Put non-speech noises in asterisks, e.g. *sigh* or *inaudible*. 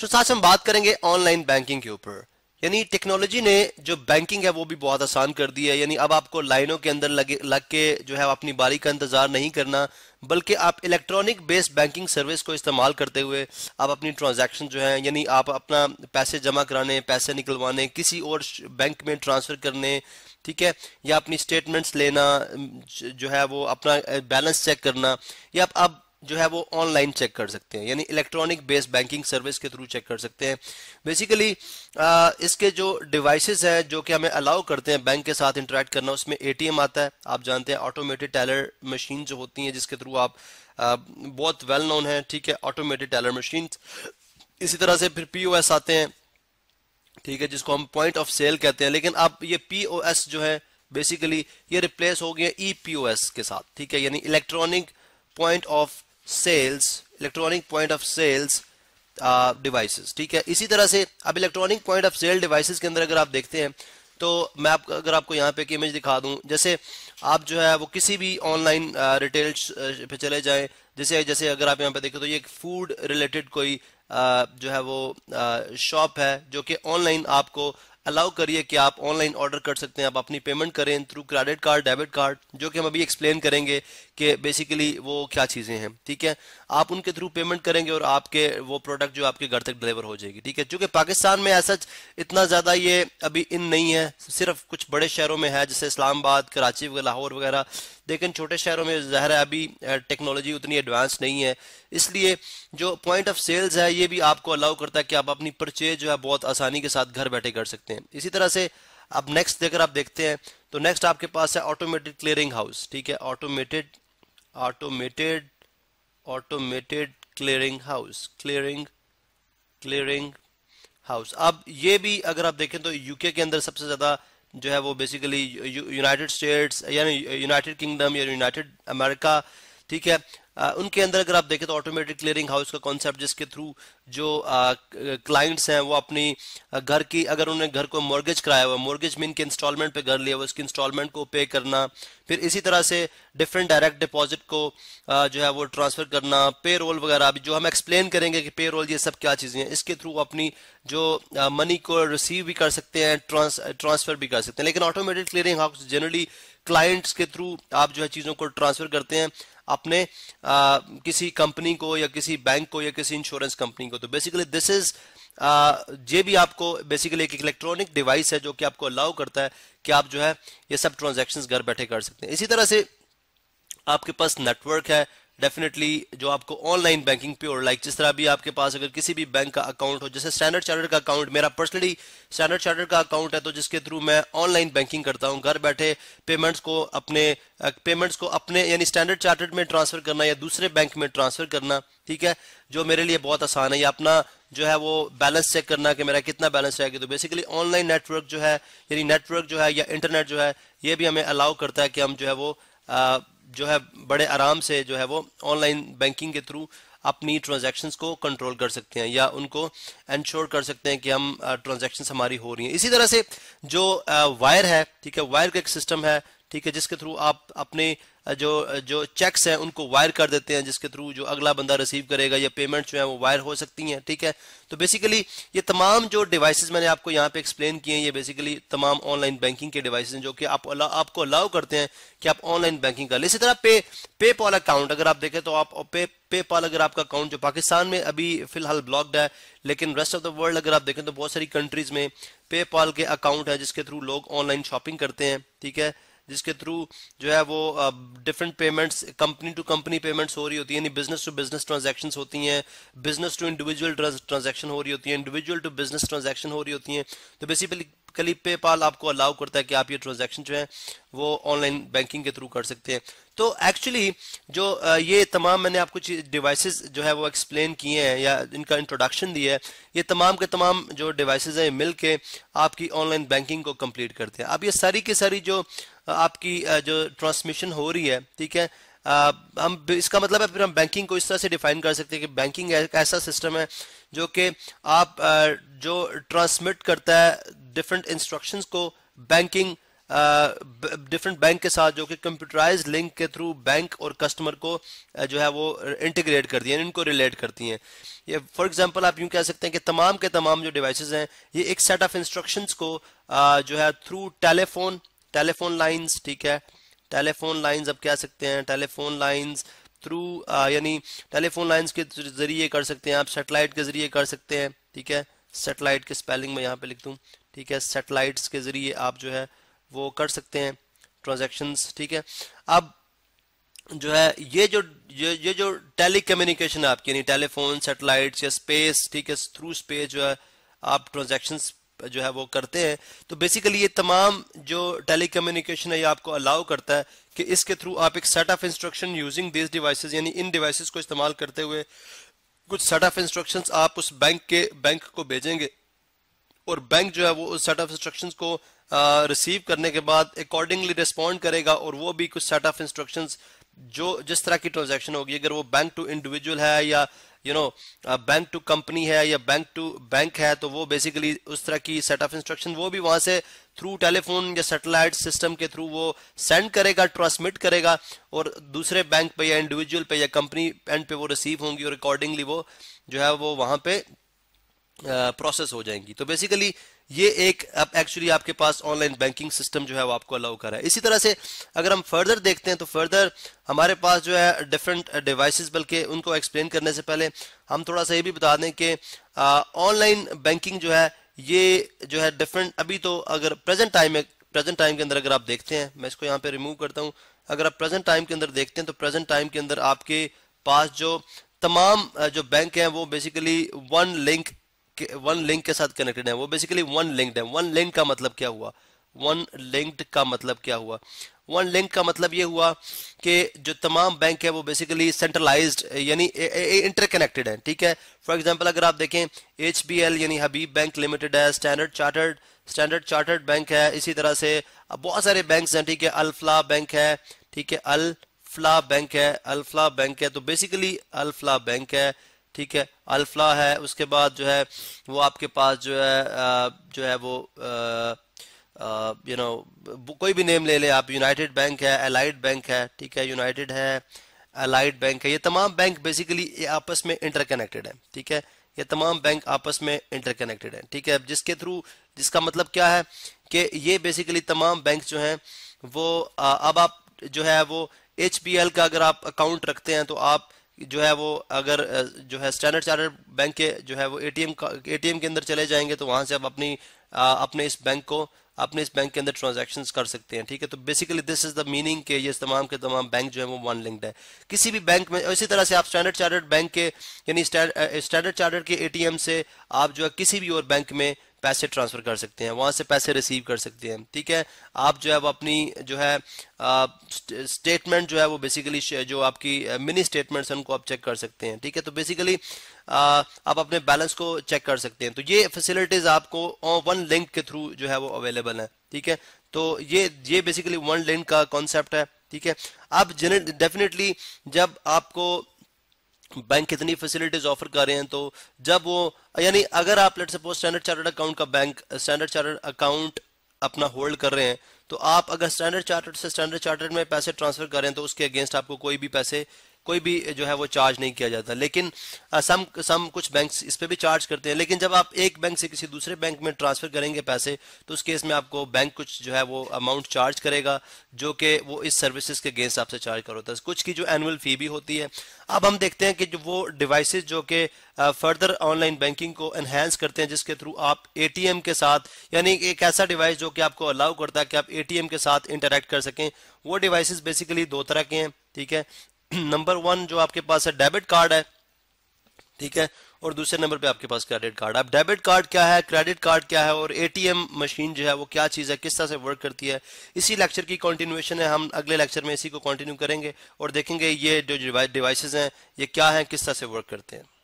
सो साथ हम बात करेंगे ऑनलाइन बैंकिंग के ऊपर यानी टेक्नोलॉजी ने जो बैंकिंग है वो भी बहुत आसान कर दी है यानी अब आपको लाइनों के अंदर लगे लग के जो है अपनी बारी का इंतजार नहीं करना बल्कि आप इलेक्ट्रॉनिक बेस्ड बैंकिंग सर्विस को इस्तेमाल करते हुए आप अपनी ट्रांजैक्शन जो है यानी आप अपना पैसे जमा कराने पैसे निकलवाने किसी और बैंक में ट्रांसफर करने ठीक है या अपनी स्टेटमेंट्स लेना जो है वो अपना बैलेंस चेक करना या आप जो है वो ऑनलाइन चेक कर सकते हैं यानी इलेक्ट्रॉनिक बेस्ड बैंकिंग सर्विस के थ्रू चेक कर सकते हैं बेसिकली इसके जो डिवाइसेस हैं जो कि हमें अलाउ करते हैं बैंक के साथ इंटरेक्ट करना उसमें एटीएम आता है आप जानते हैं ऑटोमेटेड टेलर मशीन जो होती हैं जिसके थ्रू आप आ, बहुत वेल नोन है ठीक है ऑटोमेटेड टेलर मशीन इसी तरह से फिर पी आते हैं ठीक है जिसको हम पॉइंट ऑफ सेल कहते हैं लेकिन अब ये पी जो है बेसिकली ये रिप्लेस हो गया ई के साथ ठीक है यानी electronic point of sales electronic point of sales devices ठीक है इसी तरह से अब electronic point of sale devices के अंदर अगर आप देखते हैं तो मैं आप अगर आपको यहाँ पे एक इमेज दिखा दूँ जैसे आप जो है वो किसी भी ऑनलाइन रिटेल uh, uh, पे चले जाएं जैसे जैसे अगर आप यहाँ पे देखें तो ये फूड रिलेटेड कोई आ, uh, जो है वो शॉप है जो कि ऑनलाइन आपको अलाउ करिए कि आप ऑनलाइन ऑर्डर कर सकते हैं आप अपनी पेमेंट करें through credit card debit card जो कि हम अभी एक्सप्लेन करेंगे कि बेसिकली वो क्या चीज़ें हैं ठीक है आप उनके थ्रू पेमेंट करेंगे और आपके वो प्रोडक्ट जो आपके घर तक डिलीवर हो जाएगी ठीक है चूँकि पाकिस्तान में ऐसा इतना ज़्यादा ये अभी इन नहीं है सिर्फ कुछ बड़े शहरों में है जैसे इस्लामाबाद कराची वगैरह लाहौर वगैरह लेकिन छोटे शहरों में ज़ाहिर है अभी टेक्नोलॉजी उतनी एडवांस नहीं है इसलिए जो पॉइंट ऑफ सेल्स है ये भी आपको अलाउ करता है कि आप अपनी परचेज जो है बहुत आसानी के साथ घर बैठे कर सकते हैं इसी तरह से अब नेक्स्ट अगर आप देखते हैं तो नेक्स्ट आपके पास है ऑटोमेटेड क्लियरिंग हाउस ठीक है automated automated automated clearing house clearing clearing house अब ये भी अगर आप देखें तो यूके के अंदर सबसे ज़्यादा जो है वो बेसिकली यूनाइटेड स्टेट्स यानी यूनाइटेड किंगडम या यूनाइटेड अमेरिका ठीक है उनके अंदर अगर आप देखें तो ऑटोमेटिक क्लियरिंग हाउस का कॉन्सेप्ट जिसके थ्रू जो क्लाइंट्स हैं वो अपनी घर की अगर उन्होंने घर को मॉर्गेज कराया हुआ मॉर्गेज मीन के इंस्टॉलमेंट पे घर लिया हुआ उसकी इंस्टॉलमेंट को पे करना फिर इसी तरह से डिफरेंट डायरेक्ट डिपॉजिट को जो है वो ट्रांसफर करना पे रोल वगैरह जो हम एक्सप्लेन करेंगे कि पे रोल ये सब क्या चीज़ें हैं इसके थ्रू अपनी जो मनी को रिसीव भी कर सकते हैं ट्रांसफर भी कर सकते हैं लेकिन automatic clearing house generally clients के थ्रू आप जो है चीज़ों को ट्रांसफर करते हैं अपने आ, किसी कंपनी को या किसी बैंक को या किसी इंश्योरेंस कंपनी को तो बेसिकली दिस इज ये भी आपको बेसिकली एक इलेक्ट्रॉनिक डिवाइस है जो कि आपको अलाउ करता है कि आप जो है ये सब ट्रांजेक्शन घर बैठे कर सकते हैं इसी तरह से आपके पास नेटवर्क है डेफिनेटली जो आपको ऑनलाइन बैंकिंग प्योर लाइक जिस तरह भी आपके पास अगर किसी भी बैंक का अकाउंट हो जैसे स्टैंडर्ड चार्टर का अकाउंट मेरा पर्सनली स्टैंडर्ड चार्टर का अकाउंट है तो जिसके थ्रू मैं ऑनलाइन बैंकिंग करता हूँ घर बैठे पेमेंट्स को अपने पेमेंट्स को अपने यानी स्टैंडर्ड चार्टर्ड में ट्रांसफर करना या दूसरे बैंक में ट्रांसफर करना ठीक है जो मेरे लिए बहुत आसान है या अपना जो है वो बैलेंस चेक करना कि मेरा कितना बैलेंस रहेगा तो बेसिकली ऑनलाइन नेटवर्क जो है यानी नेटवर्क जो है या इंटरनेट जो है ये भी हमें अलाउ करता है कि हम जो है वो जो है बड़े आराम से जो है वो ऑनलाइन बैंकिंग के थ्रू अपनी ट्रांजेक्शन को कंट्रोल कर सकते हैं या उनको इंश्योर कर सकते हैं कि हम ट्रांजेक्शन हमारी हो रही हैं इसी तरह से जो वायर है ठीक है वायर का एक सिस्टम है ठीक है जिसके थ्रू आप अपने जो जो चेक्स हैं उनको वायर कर देते हैं जिसके थ्रू जो अगला बंदा रिसीव करेगा या पेमेंट जो है वो वायर हो सकती हैं ठीक है तो बेसिकली ये तमाम जो डिवाइसेस मैंने आपको यहाँ पे एक्सप्लेन किए हैं ये बेसिकली तमाम ऑनलाइन बैंकिंग के डिवाइसेस हैं जो कि आप अला, आपको अलाउ करते हैं कि आप ऑनलाइन बैंकिंग कर ले इसी तरह पे पे पॉल अकाउंट अगर आप देखें तो आप पे पेपाल अगर आपका अकाउंट जो पाकिस्तान में अभी फिलहाल ब्लॉक्ड है लेकिन रेस्ट ऑफ द वर्ल्ड अगर आप देखें तो बहुत सारी कंट्रीज में पेपॉल के अकाउंट है जिसके थ्रू लोग ऑनलाइन शॉपिंग करते हैं ठीक है जिसके थ्रू जो है वो different payments company to company payments हो रही होती है यानी बिजनेस टू बिजनेस ट्रांजेक्शन होती हैं बिजनेस टू इंडिविजुअल ट्रांजेक्शन हो रही होती है इंडिविजुअल टू बिजनेस ट्रांजेक्शन हो रही होती हैं तो बेसिकली कली पेपाल आपको अलाउ करता है कि आप ये ट्रांजेक्शन जो है वो ऑनलाइन बैंकिंग के थ्रू कर सकते हैं तो एक्चुअली जो ये तमाम मैंने आपको डिवाइसेज जो है वो एक्सप्लेन किए हैं या इनका इंट्रोडक्शन दिया है ये तमाम के तमाम जो डिवाइस हैं मिल के आपकी ऑनलाइन बैंकिंग को कंप्लीट करते हैं अब ये सारी की सारी जो आपकी जो ट्रांसमिशन हो रही है ठीक है हम इसका मतलब है फिर हम बैंकिंग को इस तरह से डिफाइन कर सकते हैं कि बैंकिंग एक ऐसा सिस्टम है जो कि आप जो ट्रांसमिट करता है डिफरेंट इंस्ट्रक्शंस को बैंकिंग डिफरेंट बैंक के साथ जो कि कंप्यूटराइज लिंक के थ्रू बैंक और कस्टमर को जो है वो इंटीग्रेट करती हैं इनको रिलेट करती हैं ये फॉर एग्जांपल आप यूं कह सकते हैं कि तमाम के तमाम जो डिवाइसेस हैं ये एक सेट ऑफ इंस्ट्रक्शंस को जो है थ्रू टेलीफोन टेलीफोन लाइंस ठीक है टेलीफोन लाइंस अब कह सकते हैं टेलीफोन लाइंस थ्रू यानी टेलीफोन लाइंस के जरिए कर सकते हैं आप सेटेलाइट के जरिए कर सकते हैं ठीक है सेटेलाइट के स्पेलिंग में यहाँ पे लिख दूँ ठीक है सेटेलाइट्स के जरिए आप जो है वो कर सकते हैं ट्रांजेक्शन्स ठीक है अब जो है ये जो ये, ये जो टेली कम्युनिकेशन है आपकी यानी टेलीफोन सेटेलाइट या स्पेस ठीक है थ्रू स्पेस जो है आप ट्रांजेक्शन्स जो है वो करते हैं तो बेसिकली ये तमाम जो टेलीकम्युनिकेशन है ये आपको अलाउ करता है कि इसके थ्रू आप एक set of instruction using this devices यानी इन डिवाइसेस को इस्तेमाल करते हुए कुछ सेट ऑफ इंस्ट्रक्शंस आप उस बैंक के बैंक को भेजेंगे और बैंक जो है वो उस सेट ऑफ इंस्ट्रक्शन को रिसीव करने के बाद अकॉर्डिंगली रिस्पॉन्ड करेगा और वो भी कुछ सेट ऑफ इंस्ट्रक्शन जो जिस तरह की ट्रांजेक्शन होगी अगर वो बैंक टू इंडिविजुअल है या you know bank to company है या बैंक टू बैंक है तो वो बेसिकली उस तरह की सेट ऑफ इंस्ट्रक्शन वो भी वहां से थ्रू टेलीफोन या सेटेलाइट सिस्टम के थ्रू वो सेंड करेगा ट्रांसमिट करेगा और दूसरे बैंक पे या इंडिविजुअल पे या कंपनी एंड पे वो रिसीव होंगी और अकॉर्डिंगली वो जो है वो वहां पे प्रोसेस uh, हो जाएंगी तो बेसिकली ये एक एक्चुअली आपके पास ऑनलाइन बैंकिंग सिस्टम जो है वो आपको अलाउ करा है इसी तरह से अगर हम फर्दर देखते हैं तो फर्दर हमारे पास जो है डिफरेंट डिवाइसेस बल्कि उनको एक्सप्लेन करने से पहले हम थोड़ा सा ये भी बता दें कि ऑनलाइन बैंकिंग जो है ये जो है डिफरेंट अभी तो अगर प्रेजेंट टाइम में प्रेजेंट टाइम के अंदर अगर आप देखते हैं मैं इसको यहाँ पे रिमूव करता हूँ अगर आप प्रेजेंट टाइम के अंदर देखते हैं तो प्रेजेंट टाइम के अंदर आपके पास जो तमाम जो बैंक हैं वो basically one link one link के साथ कनेक्टेड है वो बेसिकली वन लिंक्ड है वन लिंक का मतलब क्या हुआ वन लिंक्ड का मतलब क्या हुआ वन लिंक का मतलब ये हुआ कि जो तमाम बैंक है वो बेसिकली सेंट्रलाइज्ड यानी इंटरकनेक्टेड है ठीक है फॉर एग्जांपल अगर आप देखें एच यानी हबीब बैंक लिमिटेड है Standard Chartered Standard Chartered bank है इसी तरह से बहुत सारे बैंक हैं ठीक है अल्फला बैंक है ठीक है अल्फला बैंक है अल्फला बैंक है तो बेसिकली अल्फला बैंक है ठीक है अल्फला है उसके बाद जो है वो आपके पास जो है जो है वो यू नो you know, कोई भी नेम ले ले आप यूनाइटेड बैंक है अलाइड बैंक है ठीक है यूनाइटेड है अलाइड बैंक है ये तमाम बैंक बेसिकली ये आपस में इंटरकनेक्टेड है ठीक है ये तमाम बैंक आपस में इंटरकनेक्टेड है ठीक है जिसके थ्रू जिसका मतलब क्या है कि ये बेसिकली तमाम बैंक जो हैं वो आ, अब आप जो है वो एच का अगर आप अकाउंट रखते हैं तो आप जो है वो अगर जो है स्टैंडर्ड चार्टर्ड बैंक के जो है वो एटीएम एटीएम के अंदर चले जाएंगे तो वहां से आप अपनी अपने इस बैंक को अपने इस बैंक के अंदर ट्रांजेक्शन कर सकते हैं ठीक है तो basically this is the meaning के ये तमाम के तमाम बैंक जो है वो वन लिंक्ड है किसी भी बैंक में इसी तरह से आप स्टैंडर्ड चार्टर्ड बैंक के यानी स्टैंडर्ड चार्टर्ड के एटीएम से आप जो है किसी भी और बैंक में पैसे ट्रांसफर कर सकते हैं वहां से पैसे रिसीव कर सकते हैं ठीक है आप जो है वो अपनी जो है स्टेटमेंट जो है वो बेसिकली जो आपकी मिनी स्टेटमेंट्स उनको आप चेक कर सकते हैं ठीक है तो बेसिकली आप अपने बैलेंस को चेक कर सकते हैं तो ये फैसिलिटीज आपको वन लिंक के थ्रू जो है वो अवेलेबल है ठीक है तो ये ये बेसिकली वन लिंक का कॉन्सेप्ट है ठीक है अब डेफिनेटली जब आपको बैंक कितनी फैसिलिटीज ऑफर कर रहे हैं तो जब वो यानी अगर आप let suppose Standard Chartered account का बैंक स्टैंडर्ड चार्टर्ड अकाउंट अपना होल्ड कर रहे हैं तो आप अगर स्टैंडर्ड चार्टर्ड से स्टैंडर्ड चार्टर्ड में पैसे ट्रांसफर करें तो उसके अगेंस्ट आपको कोई भी पैसे कोई भी जो है वो चार्ज नहीं किया जाता लेकिन सम सम कुछ बैंक्स इस पर भी चार्ज करते हैं लेकिन जब आप एक बैंक से किसी दूसरे बैंक में ट्रांसफर करेंगे पैसे तो उस केस में आपको बैंक कुछ जो है वो अमाउंट चार्ज करेगा जो कि वो इस सर्विसेज के अगेंस्ट आपसे चार्ज कर होता है कुछ की जो एनुअल फी भी होती है अब हम देखते हैं कि जो वो डिवाइस जो कि फर्दर ऑनलाइन बैंकिंग को एनहेंस करते हैं जिसके थ्रू आप ए के साथ यानी एक ऐसा डिवाइस जो कि आपको अलाउ करता है कि आप एटीएम के साथ इंटरेक्ट कर सकें वो डिवाइसेस बेसिकली दो तरह के हैं ठीक है नंबर *clears throat* वन जो आपके पास है डेबिट कार्ड है ठीक है और दूसरे नंबर पे आपके पास क्रेडिट कार्ड अब डेबिट कार्ड क्या है क्रेडिट कार्ड क्या है और एटीएम मशीन जो है वो क्या चीज़ है किस तरह से वर्क करती है इसी लेक्चर की कंटिन्यूएशन है हम अगले लेक्चर में इसी को कंटिन्यू करेंगे और देखेंगे ये जो डिवाइसेस हैं ये क्या है किस तरह से वर्क करते हैं